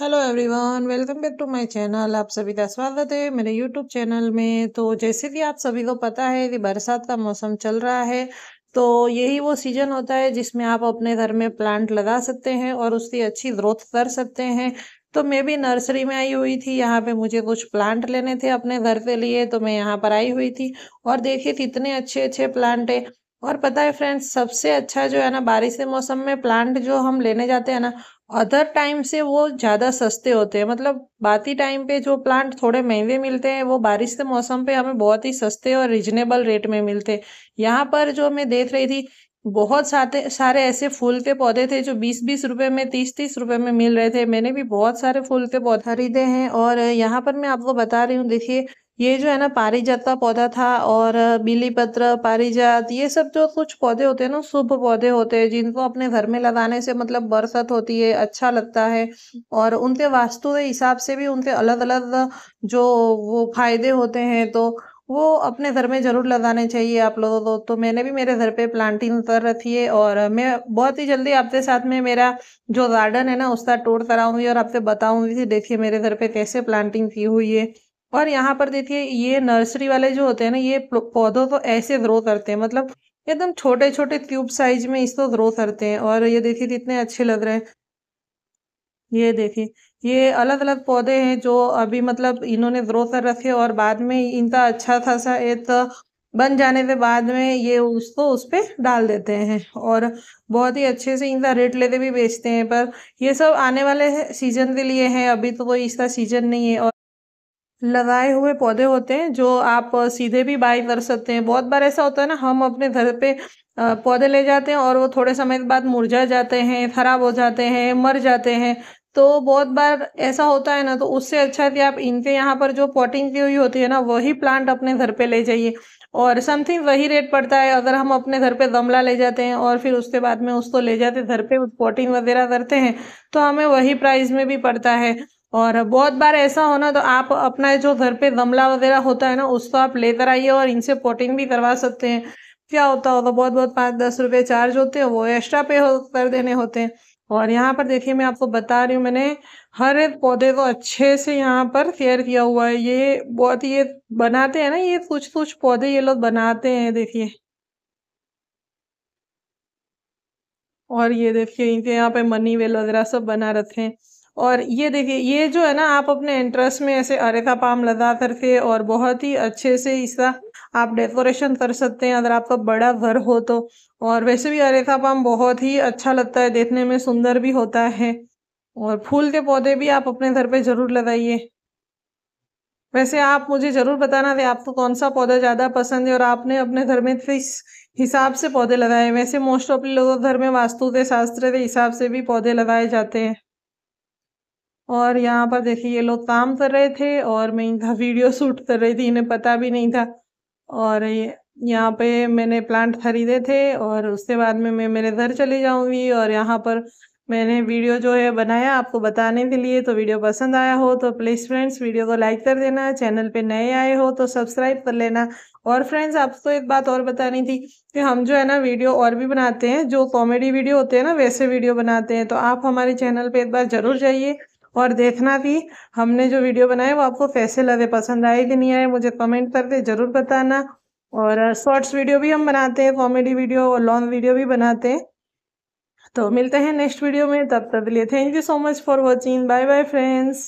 hello everyone welcome back to my channel आप सभी का स्वागत है मेरे यूट्यूब चैनल में तो जैसे कि आप सभी को पता है कि बरसात का मौसम चल रहा है तो यही वो सीज़न होता है जिसमें आप अपने घर में प्लांट लगा सकते हैं और उसकी अच्छी ग्रोथ कर सकते हैं तो मैं भी नर्सरी में आई हुई थी यहाँ पे मुझे कुछ प्लांट लेने थे अपने घर के लिए तो मैं यहाँ पर आई हुई थी और देखिए कितने अच्छे अच्छे प्लांट है और पता है फ्रेंड्स सबसे अच्छा जो है ना बारिश के मौसम में प्लांट जो हम लेने जाते हैं ना अदर टाइम से वो ज़्यादा सस्ते होते हैं मतलब बाती टाइम पे जो प्लांट थोड़े महंगे मिलते हैं वो बारिश के मौसम पे हमें बहुत ही सस्ते और रिजनेबल रेट में मिलते हैं यहाँ पर जो मैं देख रही थी बहुत सारे सारे ऐसे फूल के पौधे थे जो बीस बीस रुपए में तीस तीस रुपए में मिल रहे थे मैंने भी बहुत सारे फूल के पौधे खरीदे हैं और यहाँ पर मैं आपको बता रही हूँ देखिए ये जो है ना पारिजात का पौधा था और बिलीपत्र पारिजात ये सब जो कुछ पौधे होते हैं ना शुभ पौधे होते हैं जिनको अपने घर में लगाने से मतलब बरसत होती है अच्छा लगता है और उनके वास्तु के हिसाब से भी उनके अलग अलग जो वो फायदे होते हैं तो वो अपने घर में ज़रूर लगाने चाहिए आप लोगों को तो मैंने भी मेरे घर पे प्लांटिंग कर रखी है और मैं बहुत ही जल्दी आपके साथ में मेरा जो गार्डन है ना उसका टूर कराऊंगी और आपसे बताऊंगी कि देखिए मेरे घर पे कैसे प्लांटिंग की हुई है और यहाँ पर देखिए ये नर्सरी वाले जो होते हैं ना ये पौधों तो ऐसे ग्रो करते हैं मतलब एकदम छोटे छोटे ट्यूब साइज में इसको ग्रो करते हैं और ये देखिए कितने अच्छे लग रहे हैं ये देखिए ये अलग अलग पौधे हैं जो अभी मतलब इन्होंने ग्रो कर रखे और बाद में इनका अच्छा खासा एक बन जाने के बाद में ये उसको उस पर डाल देते हैं और बहुत ही अच्छे से इनका रेट लेते भी बेचते हैं पर ये सब आने वाले सीजन के लिए है अभी तो कोई इसका सीजन नहीं है और लगाए हुए पौधे होते हैं जो आप सीधे भी बाई कर सकते हैं बहुत बार ऐसा होता है ना हम अपने घर पे पौधे ले जाते हैं और वो थोड़े समय के बाद मुरझा जाते हैं खराब हो जाते हैं मर जाते हैं तो बहुत बार ऐसा होता है ना तो उससे अच्छा कि आप इनके यहाँ पर जो पॉटिंग की हुई होती है ना वही प्लांट अपने घर पे ले जाइए और समथिंग वही रेट पड़ता है अगर हम अपने घर पे गमला ले जाते हैं और फिर उसके बाद में उसको ले जाते घर पे पॉटिंग वगैरह करते हैं तो हमें वही प्राइस में भी पड़ता है और बहुत बार ऐसा होना तो आप अपना जो घर पे गमला वगैरह होता है ना उसको आप लेकर आइए और इनसे पोटिंग भी करवा सकते हैं क्या होता होगा बहुत बहुत पाँच दस रुपये चार्ज होते हैं वो एक्स्ट्रा पे हो कर देने होते हैं और यहाँ पर देखिए मैं आपको बता रही हूँ मैंने हर एक पौधे को अच्छे से यहाँ पर केयर किया हुआ है ये बहुत ये बनाते हैं ना ये कुछ कुछ पौधे ये लोग बनाते हैं देखिए और ये देखिए इनके यहाँ पे मनी वेल वगैरह सब बना रखे हैं और ये देखिए ये जो है ना आप अपने इंटरेस्ट में ऐसे अरेथा पाम लगा करके और बहुत ही अच्छे से इसका आप डेकोरेशन कर सकते हैं अगर आपका बड़ा घर हो तो और वैसे भी अरेथा पाम बहुत ही अच्छा लगता है देखने में सुंदर भी होता है और फूल के पौधे भी आप अपने घर पे ज़रूर लगाइए वैसे आप मुझे ज़रूर बताना कि आपको कौन सा पौधा ज़्यादा पसंद है और आपने अपने घर में किस हिसाब से पौधे लगाए वैसे मोस्ट ऑफ लोगों घर में वास्तु के शास्त्र के हिसाब से भी पौधे लगाए जाते हैं और यहाँ पर देखिए ये लोग काम कर रहे थे और मैं इनका वीडियो शूट कर रही थी इन्हें पता भी नहीं था और यहाँ पे मैंने प्लांट खरीदे थे और उसके बाद में मैं मेरे घर चली जाऊँगी और यहाँ पर मैंने वीडियो जो है बनाया आपको बताने के लिए तो वीडियो पसंद आया हो तो प्लीज़ फ्रेंड्स वीडियो को लाइक कर देना चैनल पे नए आए हो तो सब्सक्राइब कर लेना और फ्रेंड्स आपको एक बात और बतानी थी कि हम जो है ना वीडियो और भी बनाते हैं जो कॉमेडी वीडियो होते हैं ना वैसे वीडियो बनाते हैं तो आप हमारे चैनल पर एक बार ज़रूर जाइए और देखना भी हमने जो वीडियो बनाया वो आपको कैसे लगे पसंद आए कि नहीं आए मुझे कमेंट करके ज़रूर बताना और शॉर्ट्स वीडियो भी हम बनाते हैं कॉमेडी वीडियो और लॉन्ग वीडियो भी बनाते हैं तो मिलते हैं नेक्स्ट वीडियो में तब तक लिए thank you so much for watching bye bye friends